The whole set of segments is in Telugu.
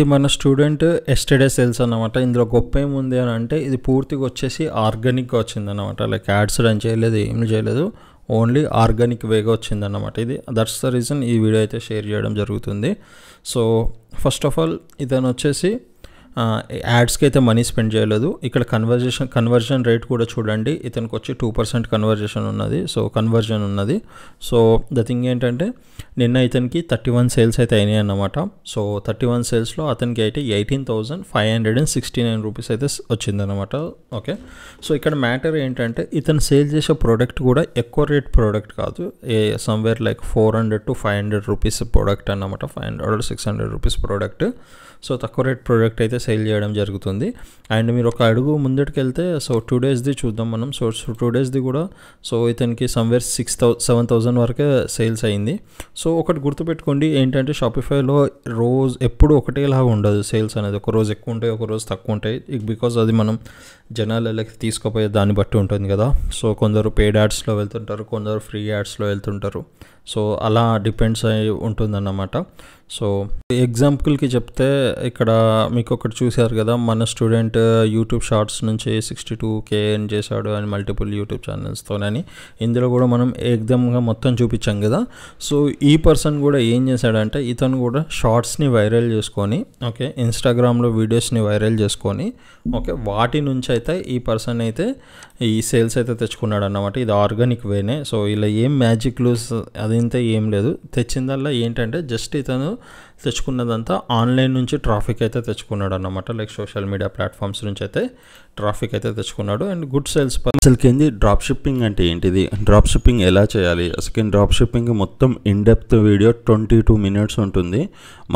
ఇది మన స్టూడెంట్ ఎస్టర్డే సెల్స్ అనమాట ఇందులో గొప్ప ఏముంది అని అంటే ఇది పూర్తిగా వచ్చేసి ఆర్గానిక్గా అనమాట లైక్ యాడ్స్ రన్ చేయలేదు ఏం చేయలేదు ఓన్లీ ఆర్గానిక్ వేగా వచ్చింది అనమాట ఇది దట్స్ ద రీజన్ ఈ వీడియో అయితే షేర్ చేయడం జరుగుతుంది సో ఫస్ట్ ఆఫ్ ఆల్ ఇతను వచ్చేసి యాడ్స్కి అయితే మనీ స్పెండ్ చేయలేదు ఇక్కడ కన్వర్జేషన్ కన్వర్జన్ రేట్ కూడా చూడండి ఇతనికి వచ్చి టూ పర్సెంట్ కన్వర్జేషన్ ఉన్నది సో కన్వర్జన్ ఉన్నది సో ద థింగ్ ఏంటంటే నిన్న ఇతనికి థర్టీ వన్ సేల్స్ అయితే అయినాయి అన్నమాట సో థర్టీ వన్ సేల్స్లో అతనికి అయితే eighteen thousand five hundred and sixty nine rupees అయితే వచ్చిందనమాట ఓకే సో ఇక్కడ మ్యాటర్ ఏంటంటే ఇతను సేల్ చేసే ప్రోడక్ట్ కూడా ఎక్కువ రేట్ ప్రోడక్ట్ కాదు a somewhere like four hundred to five hundred rupees product అన్నమాట five hundred six hundred rupees product so తక్కువ రేట్ ప్రోడక్ట్ అయితే సేల్ చేయడం జరుగుతుంది అండ్ మీరు ఒక అడుగు ముందటికి వెళ్తే సో టూ డేస్ది చూద్దాం మనం సో టూ డేస్ది కూడా సో ఇతనికి somewhere six thou seven thousand వరకే సేల్స్ అయింది సో ఒకటి గుర్తుపెట్టుకోండి ఏంటంటే షాపిఫైలో రోజు ఎప్పుడు ఒకటేలాగా ఉండదు సేల్స్ అనేది ఒక రోజు ఎక్కువ ఉంటాయి ఒక రోజు తక్కువ ఉంటాయి బికాజ్ అది మనం జనాలకి తీసుకోపోయే దాన్ని బట్టి ఉంటుంది కదా సో కొందరు పేడ్ యాడ్స్లో వెళ్తుంటారు కొందరు ఫ్రీ యాడ్స్లో వెళ్తుంటారు సో అలా డిపెండ్స్ అయి ఉంటుందన్నమాట సో ఎగ్జాంపుల్కి చెప్తే ఇక్కడ మీకు ఒకటి చూశారు కదా మన స్టూడెంట్ యూట్యూబ్ uh, షార్ట్స్ నుంచి సిక్స్టీ టూ కే ఎన్ చేశాడు అని మల్టిపుల్ యూట్యూబ్ అని ఇందులో కూడా మనం ఎగ్జామ్గా మొత్తం చూపించాం కదా సో ఈ పర్సన్ కూడా ఏం చేశాడంటే ఇతను కూడా షార్ట్స్ని వైరల్ చేసుకొని ఓకే ఇన్స్టాగ్రామ్లో వీడియోస్ని వైరల్ చేసుకొని ఓకే వాటి నుంచి అయితే ఈ పర్సన్ అయితే ఈ సేల్స్ అయితే తెచ్చుకున్నాడు అన్నమాట ఇది ఆర్గానిక్ వేనే సో ఇలా ఏం మ్యాజిక్ లూస్ అదంతా ఏం లేదు తెచ్చిందల్లా ఏంటంటే జస్ట్ ఇతను తెచ్చుకున్నదంతా ఆన్లైన్ నుంచి ట్రాఫిక్ అయితే తెచ్చుకున్నాడు అనమాట లైక్ సోషల్ మీడియా ప్లాట్ఫామ్స్ నుంచి అయితే ట్రాఫిక్ అయితే తెచ్చుకున్నాడు అండ్ గుడ్ సేల్స్ అసలుకి ఏంది డ్రాప్ షిప్పింగ్ అంటే ఏంటిది డ్రాప్ షిప్పింగ్ ఎలా చేయాలి అసలు డ్రాప్ షిప్పింగ్ మొత్తం in depth video twenty two minutes ఉంటుంది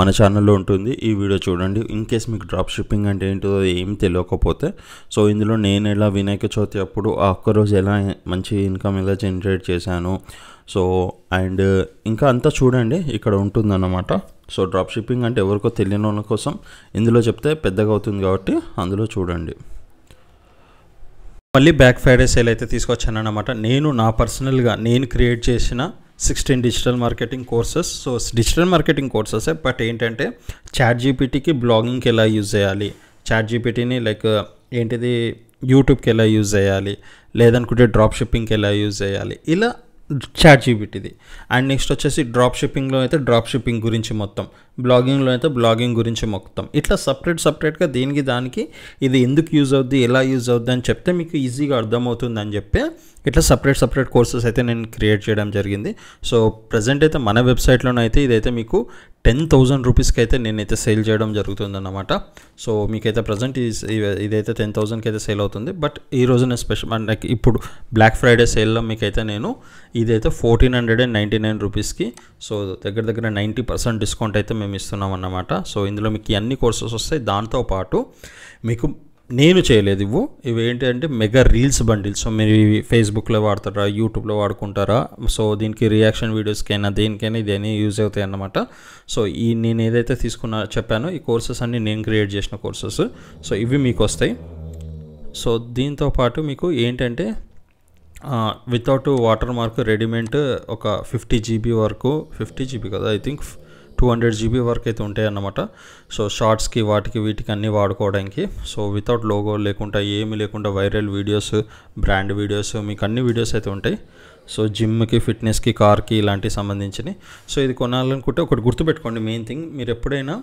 మన ఛానల్లో ఉంటుంది ఈ వీడియో చూడండి ఇన్ కేస్ మీకు డ్రాప్ షిప్పింగ్ అంటే ఏంటిదో ఏం తెలియకపోతే సో ఇందులో నేను ఎలా వినాయక చవితి అప్పుడు ఆ ఒక్కరోజు ఎలా మంచి ఇన్కమ్ ఎలా జనరేట్ చేశాను సో అండ్ ఇంకా అంతా చూడండి ఇక్కడ ఉంటుందన్నమాట సో డ్రాప్ షిప్పింగ్ అంటే ఎవరికో తెలియని వాళ్ళ కోసం ఇందులో చెప్తే పెద్దగా అవుతుంది కాబట్టి అందులో చూడండి మళ్ళీ బ్యాక్ ఫ్రైడే సేల్ అయితే తీసుకొచ్చానమాట నేను నా పర్సనల్గా నేను క్రియేట్ చేసిన sixteen digital marketing courses so digital marketing కోర్సెసే బట్ ఏంటంటే చాట్ జీపీటీకి బ్లాగింగ్కి ఎలా యూజ్ చేయాలి చాట్ జీపీటీని లైక్ ఏంటిది యూట్యూబ్కి ఎలా యూజ్ చేయాలి లేదనుకుంటే డ్రాప్ షిప్పింగ్కి ఎలా యూజ్ చేయాలి ఇలా చాట్ జీబీటీది అండ్ నెక్స్ట్ వచ్చేసి డ్రాప్ షిప్పింగ్లో అయితే డ్రాప్ షిప్పింగ్ గురించి మొత్తం బ్లాగింగ్లో అయితే బ్లాగింగ్ గురించి మొత్తం ఇట్లా సపరేట్ సపరేట్గా దీనికి దానికి ఇది ఎందుకు యూజ్ అవుద్ది ఎలా యూజ్ అవుద్ది అని చెప్తే మీకు ఈజీగా అర్థమవుతుంది అని చెప్పి ఇట్లా సపరేట్ సపరేట్ కోర్సెస్ అయితే నేను క్రియేట్ చేయడం జరిగింది సో ప్రజెంట్ అయితే మన వెబ్సైట్లోనైతే ఇదైతే మీకు టెన్ థౌజండ్ రూపీస్కి అయితే నేనైతే సేల్ చేయడం అనమాట సో మీకైతే ప్రజెంట్ ఇదైతే టెన్ థౌజండ్కి అయితే సేల్ అవుతుంది బట్ ఈ రోజున స్పెషల్ లైక్ ఇప్పుడు బ్లాక్ ఫ్రైడే సేల్లో మీకైతే నేను ఇదైతే fourteen hundred and ninety nine రూపీస్కి సో దగ్గర దగ్గర నైంటీ పర్సెంట్ డిస్కౌంట్ అయితే మేము ఇస్తున్నాం అన్నమాట సో ఇందులో మీకు అన్ని కోర్సెస్ వస్తాయి దాంతోపాటు మీకు నేను చేయలేదు ఇవ్వు ఇవి ఏంటి అంటే మెగా రీల్స్ బండిల్స్ సో మీరు ఇవి ఫేస్బుక్లో వాడతారా యూట్యూబ్లో వాడుకుంటారా సో దీనికి రియాక్షన్ వీడియోస్కైనా దేనికైనా ఇదేని యూజ్ అవుతాయి అన్నమాట సో ఈ నేను ఏదైతే తీసుకున్నా చెప్పానో ఈ కోర్సెస్ అన్నీ నేను క్రియేట్ చేసిన కోర్సెస్ సో ఇవి మీకు వస్తాయి సో దీంతో పాటు మీకు ఏంటంటే వితౌట్ వాటర్ మార్క్ రెడీమేడ్ ఒక ఫిఫ్టీ జీబీ వరకు ఫిఫ్టీ జీబీ కదా I think two hundred GB వరకు అయితే ఉంటాయి అన్నమాట సో షార్ట్స్కి వాటికి వీటికి అన్నీ వాడుకోవడానికి సో వితౌట్ లోగో లేకుండా ఏమి లేకుండా వైరల్ వీడియోస్ బ్రాండ్ వీడియోస్ మీకు అన్ని వీడియోస్ అయితే ఉంటాయి సో జిమ్కి ఫిట్నెస్కి కార్కి ఇలాంటివి సంబంధించినవి సో ఇది కొనాలనుకుంటే ఒకటి గుర్తుపెట్టుకోండి మెయిన్ థింగ్ మీరు ఎప్పుడైనా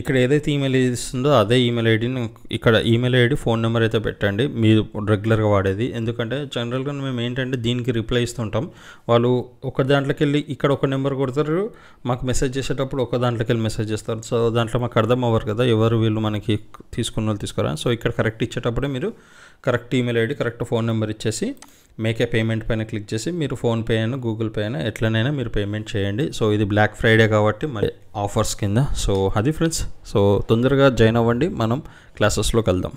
ఇక్కడ ఏదైతే ఈమెయిల్ ఐడి ఇస్తుందో అదే ఈమెయిల్ ఐడిని ఇక్కడ ఈమెయిల్ ఐడి ఫోన్ నెంబర్ అయితే పెట్టండి మీరు రెగ్యులర్గా వాడేది ఎందుకంటే జనరల్గా మేము ఏంటంటే దీనికి రిప్లై ఇస్తుంటాం వాళ్ళు ఒక దాంట్లోకి వెళ్ళి ఇక్కడ ఒక నెంబర్ కొడతారు మాకు మెసేజ్ చేసేటప్పుడు ఒక దాంట్లోకి వెళ్ళి మెసేజ్ చేస్తారు సో దాంట్లో మాకు అర్థం అవ్వరు కదా ఎవరు వీళ్ళు మనకి తీసుకున్న వాళ్ళు తీసుకురా సో ఇక్కడ కరెక్ట్ ఇచ్చేటప్పుడే మీరు correct email ID correct phone number ఇచ్చేసి మేకే పేమెంట్ పైన క్లిక్ చేసి మీరు ఫోన్పే అయినా గూగుల్ పే అయినా ఎట్లనైనా మీరు పేమెంట్ చేయండి సో ఇది బ్లాక్ ఫ్రైడే కాబట్టి మరి ఆఫర్స్ కింద సో అది ఫ్రెండ్స్ సో తొందరగా జాయిన్ అవ్వండి మనం క్లాసెస్లోకి వెళ్దాం